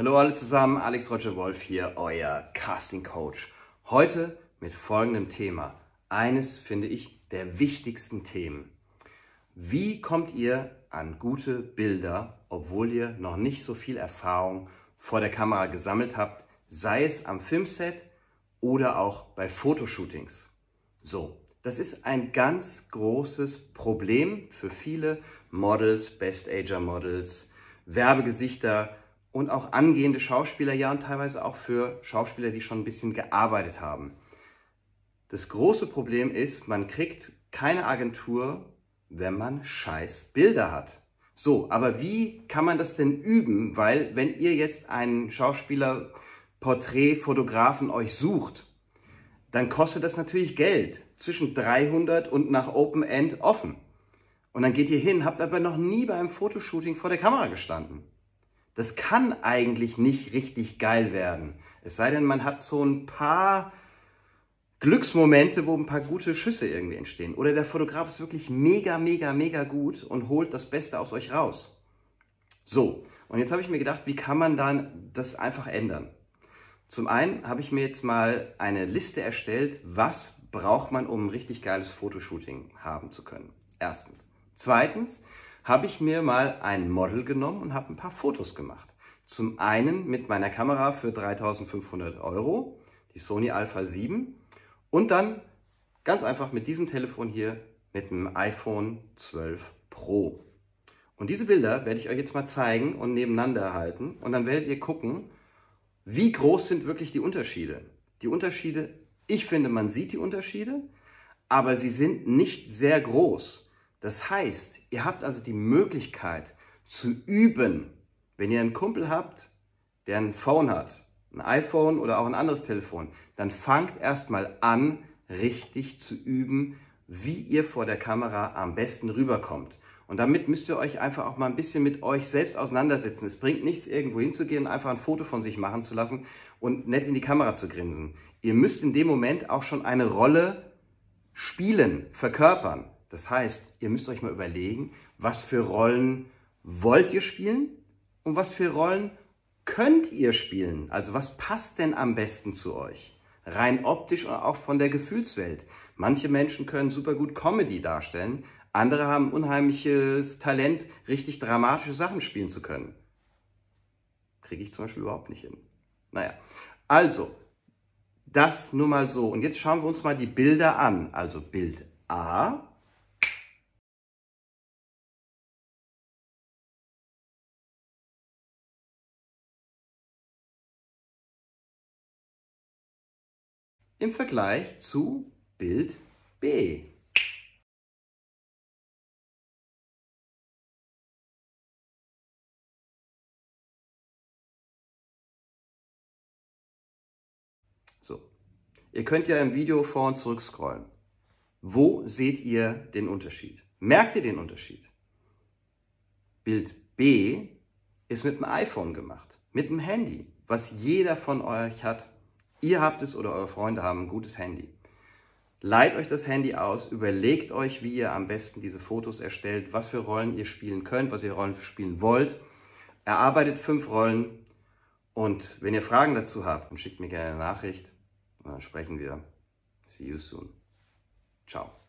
Hallo alle zusammen, Alex Roger Wolf hier, euer Casting Coach. Heute mit folgendem Thema. Eines finde ich der wichtigsten Themen. Wie kommt ihr an gute Bilder, obwohl ihr noch nicht so viel Erfahrung vor der Kamera gesammelt habt, sei es am Filmset oder auch bei Fotoshootings? So, das ist ein ganz großes Problem für viele Models, Best-Ager-Models, Werbegesichter, und auch angehende Schauspieler, ja und teilweise auch für Schauspieler, die schon ein bisschen gearbeitet haben. Das große Problem ist, man kriegt keine Agentur, wenn man scheiß Bilder hat. So, aber wie kann man das denn üben? Weil wenn ihr jetzt einen Schauspieler, Porträt, Fotografen euch sucht, dann kostet das natürlich Geld. Zwischen 300 und nach Open End offen. Und dann geht ihr hin, habt aber noch nie bei einem Fotoshooting vor der Kamera gestanden das kann eigentlich nicht richtig geil werden. Es sei denn, man hat so ein paar Glücksmomente, wo ein paar gute Schüsse irgendwie entstehen. Oder der Fotograf ist wirklich mega, mega, mega gut und holt das Beste aus euch raus. So, und jetzt habe ich mir gedacht, wie kann man dann das einfach ändern? Zum einen habe ich mir jetzt mal eine Liste erstellt, was braucht man, um ein richtig geiles Fotoshooting haben zu können. Erstens. Zweitens, habe ich mir mal ein Model genommen und habe ein paar Fotos gemacht. Zum einen mit meiner Kamera für 3500 Euro, die Sony Alpha 7 und dann ganz einfach mit diesem Telefon hier, mit dem iPhone 12 Pro. Und diese Bilder werde ich euch jetzt mal zeigen und nebeneinander halten und dann werdet ihr gucken, wie groß sind wirklich die Unterschiede. Die Unterschiede, ich finde, man sieht die Unterschiede, aber sie sind nicht sehr groß. Das heißt, ihr habt also die Möglichkeit zu üben, wenn ihr einen Kumpel habt, der ein Phone hat, ein iPhone oder auch ein anderes Telefon, dann fangt erstmal an, richtig zu üben, wie ihr vor der Kamera am besten rüberkommt. Und damit müsst ihr euch einfach auch mal ein bisschen mit euch selbst auseinandersetzen. Es bringt nichts, irgendwo hinzugehen und einfach ein Foto von sich machen zu lassen und nett in die Kamera zu grinsen. Ihr müsst in dem Moment auch schon eine Rolle spielen, verkörpern. Das heißt, ihr müsst euch mal überlegen, was für Rollen wollt ihr spielen und was für Rollen könnt ihr spielen. Also was passt denn am besten zu euch? Rein optisch und auch von der Gefühlswelt. Manche Menschen können super gut Comedy darstellen, andere haben unheimliches Talent, richtig dramatische Sachen spielen zu können. Kriege ich zum Beispiel überhaupt nicht hin. Naja, also, das nur mal so. Und jetzt schauen wir uns mal die Bilder an. Also Bild A im Vergleich zu Bild B. So. Ihr könnt ja im Video vor und zurück scrollen. Wo seht ihr den Unterschied? Merkt ihr den Unterschied? Bild B ist mit dem iPhone gemacht, mit dem Handy, was jeder von euch hat. Ihr habt es oder eure Freunde haben ein gutes Handy. Leiht euch das Handy aus, überlegt euch, wie ihr am besten diese Fotos erstellt, was für Rollen ihr spielen könnt, was ihr Rollen spielen wollt. Erarbeitet fünf Rollen und wenn ihr Fragen dazu habt, dann schickt mir gerne eine Nachricht und dann sprechen wir. See you soon. Ciao.